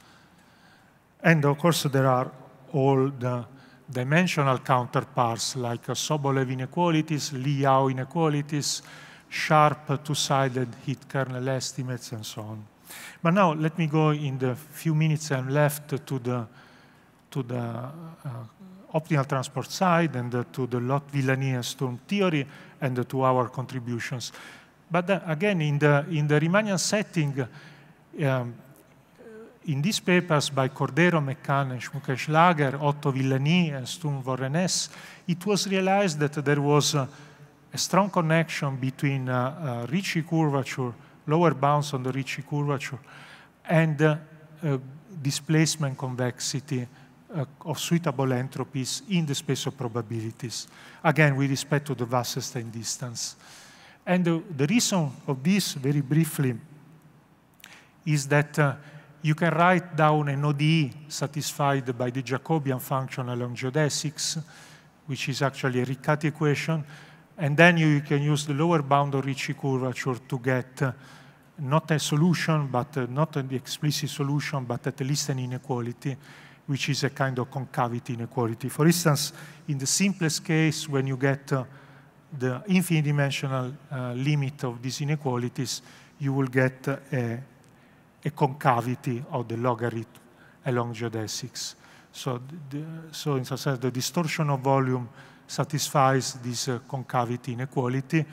And of course, there are all the dimensional counterparts like Sobolev inequalities, Li inequalities, sharp two-sided heat kernel estimates, and so on. But now let me go in the few minutes I'm left to the, to the uh, optimal transport side and uh, to the Lot Villani and Sturm theory and uh, to our contributions. But uh, again, in the, in the Riemannian setting, um, in these papers by Cordero, McCann, and Otto Villani, and Sturm Vorrenes, it was realized that there was a, a strong connection between uh, uh, Ricci curvature, lower bounds on the Ricci curvature, and uh, displacement convexity uh, of suitable entropies in the space of probabilities, again, with respect to the Wasserstein distance. And uh, the reason of this, very briefly, is that uh, you can write down an ODE satisfied by the Jacobian function along geodesics, which is actually a Riccati equation. And then you can use the lower bound of Ricci curvature to get uh, not a solution, but uh, not an explicit solution, but at least an inequality, which is a kind of concavity inequality. For instance, in the simplest case, when you get uh, the infinite dimensional uh, limit of these inequalities, you will get uh, a a concavity of the logarithm along geodesics. So, the, so in some sense, the distortion of volume satisfies this uh, concavity inequality.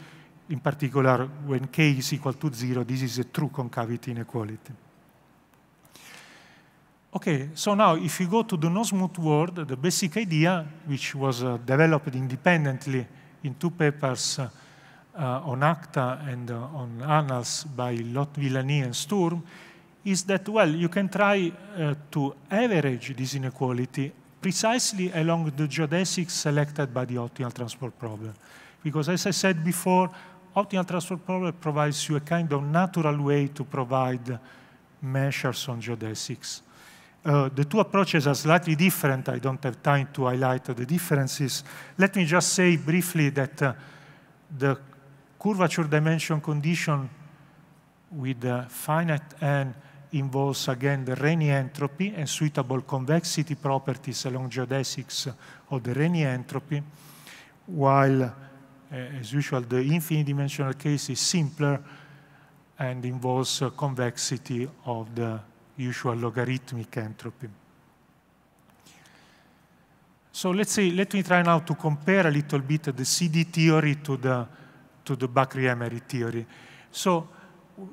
In particular, when k is equal to zero, this is a true concavity inequality. Okay, so now if you go to the no-smooth world, the basic idea, which was uh, developed independently in two papers uh, on ACTA and uh, on ANALS by Lot Villani and Sturm, is that, well, you can try uh, to average this inequality precisely along the geodesics selected by the optimal transport problem. Because as I said before, optimal transport problem provides you a kind of natural way to provide measures on geodesics. Uh, the two approaches are slightly different. I don't have time to highlight the differences. Let me just say briefly that uh, the curvature dimension condition with the finite n involves again the Renyi entropy and suitable convexity properties along geodesics of the Renyi entropy, while, uh, as usual, the infinite dimensional case is simpler and involves uh, convexity of the usual logarithmic entropy. So let's see, let me try now to compare a little bit the CD theory to the, to the Bakri-Emery theory. So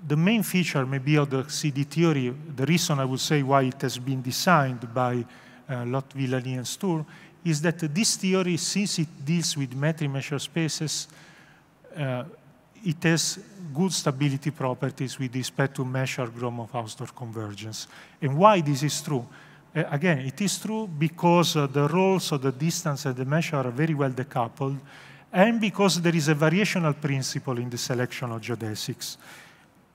the main feature maybe of the CD theory, the reason I would say why it has been designed by uh, Lotvillani and Stur is that this theory, since it deals with metric measure spaces, uh, it has good stability properties with respect to measure Gromov-Hausdorff convergence. And why this is true? Uh, again, it is true because uh, the roles of the distance and the measure are very well decoupled, and because there is a variational principle in the selection of geodesics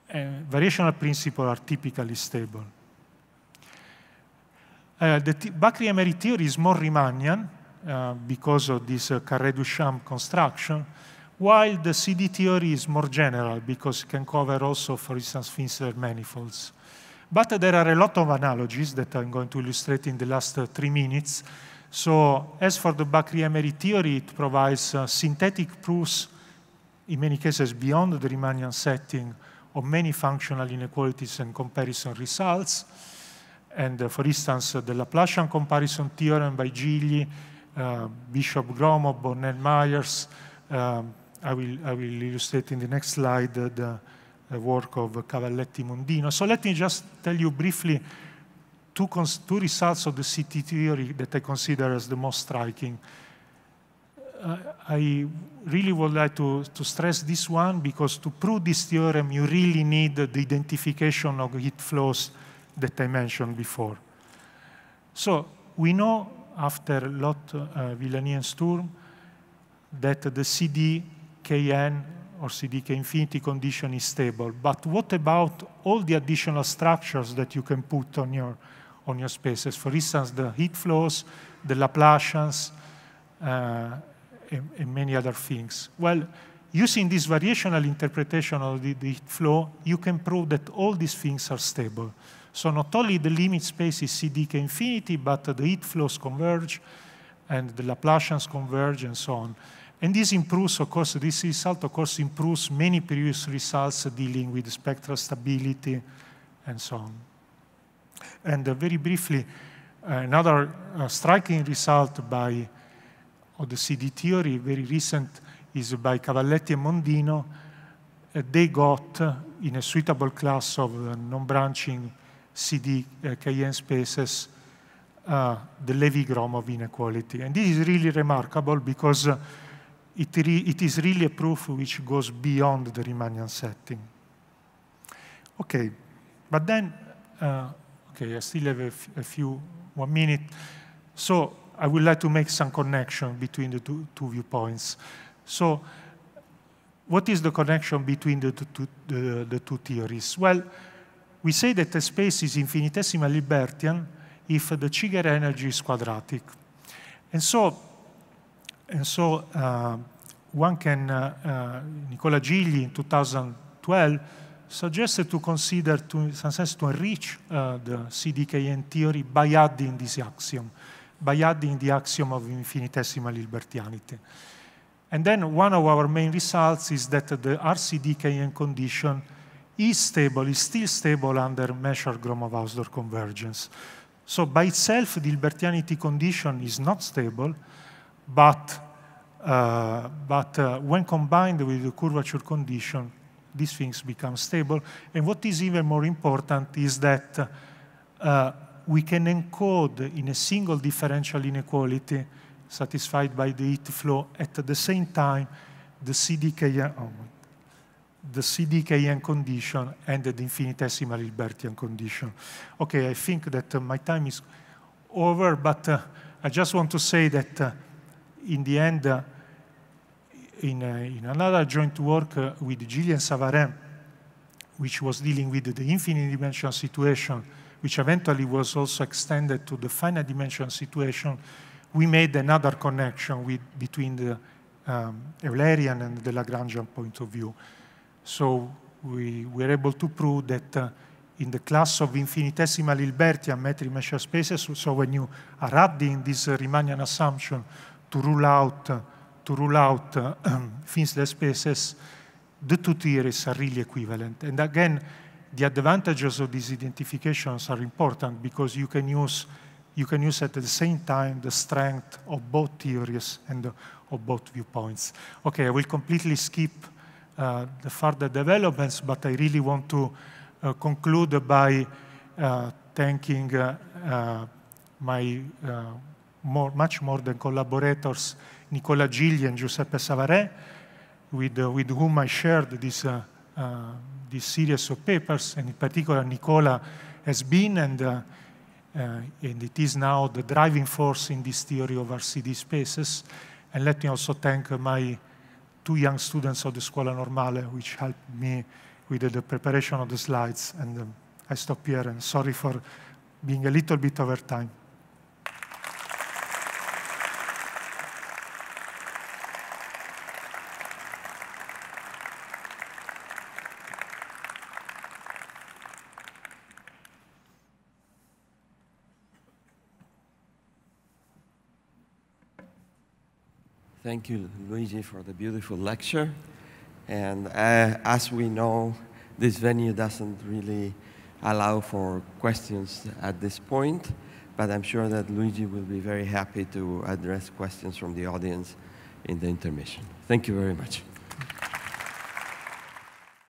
and eh, variational principle are typically stable. Uh, the buckley emery theory is more Riemannian uh, because of this uh, Carré-Duchamp construction, while the CD theory is more general because it can cover also, for instance, Finsler manifolds. But there are a lot of analogies that I'm going to illustrate in the last three minutes. So as for the buckley emery theory, it provides synthetic proofs, in many cases beyond the Riemannian setting, of many functional inequalities and comparison results. And uh, for instance, uh, the Laplacian comparison theorem by Gigli, uh, Bishop gromov Bonnell Myers. Um, I, will, I will illustrate in the next slide uh, the, the work of Cavalletti Mondino. So let me just tell you briefly two, two results of the CT theory that I consider as the most striking uh, I really would like to, to stress this one because to prove this theorem, you really need the identification of heat flows that I mentioned before. So we know after Lot uh, Villanian storm that the CD Kn or CDK infinity condition is stable. But what about all the additional structures that you can put on your, on your spaces? For instance, the heat flows, the Laplacians, uh, and, and, many other things. Well, using this variational interpretation of the, the flow, you can prove that all these things are stable. So not only the limit space is CDK infinity, but the heat flows converge, and the Laplacians converge, and so on. And this improves, of course, this result, of course, improves many previous results dealing with spectral stability and so on. And uh, very briefly, another uh, striking result by of the CD theory, very recent, is by Cavalletti and Mondino. Uh, they got, in a suitable class of uh, non-branching CD KN eh, spaces, the Levi-Gromov inequality. And this is really remarkable because it, re it is really a proof which goes beyond the Riemannian setting. Okay, but then, okay, I still have a, a few, one minute. So I would like to make some connection between the two, two viewpoints. So what is the connection between the two, the, the two theories? Well, we say that a space is infinitesimal libertian if the Chigger energy is quadratic. And so, and so uh, one can, uh, uh, Nicola Gigli in 2012 suggested to consider, to, in some sense, to enrich uh, the CDKN theory by adding this axiom by adding the axiom of infinitesimal Hilbertianity. And then one of our main results is that the RCDKN condition is stable, is still stable under measured Gromov-Hausdorff convergence. So by itself, the Hilbertianity condition is not stable, but, uh, but uh, when combined with the curvature condition, these things become stable. And what is even more important is that uh, we can encode in a single differential inequality satisfied by the heat flow at the same time the CDKN, oh, the CDKN condition and the infinitesimal Hilbertian condition. Okay, I think that uh, my time is over, but uh, I just want to say that uh, in the end, uh, in, uh, in, another joint work uh, with Gillian Savarin, which was dealing with the infinite dimensional situation, which eventually was also extended to the finite dimension situation, we made another connection with, between the um, Eulerian and the Lagrangian point of view. So we were able to prove that uh, in the class of infinitesimal Hilbertian metric measure spaces, so when you are adding this uh, Riemannian assumption to rule out, uh, to rule out uh, Finsler spaces, the two theories are really equivalent. And again, the advantages of these identifications are important because you can use, you can use at the same time the strength of both theories and of both viewpoints. Okay, I will completely skip uh, the further developments, but I really want to uh, conclude by uh, thanking uh, uh, my uh, more, much more than collaborators, Nicola Gigli and Giuseppe Savare, with, with whom I shared this this series of papers, and in particular, Nicola has been and, uh, uh, and it is now the driving force in this theory of RCD spaces. And let me also thank my two young students of the Scuola Normale, which helped me with the preparation of the slides. And um, I stop here, and sorry for being a little bit over time. Thank you, Luigi, for the beautiful lecture. And uh, as we know, this venue doesn't really allow for questions at this point, but I'm sure that Luigi will be very happy to address questions from the audience in the intermission. Thank you very much.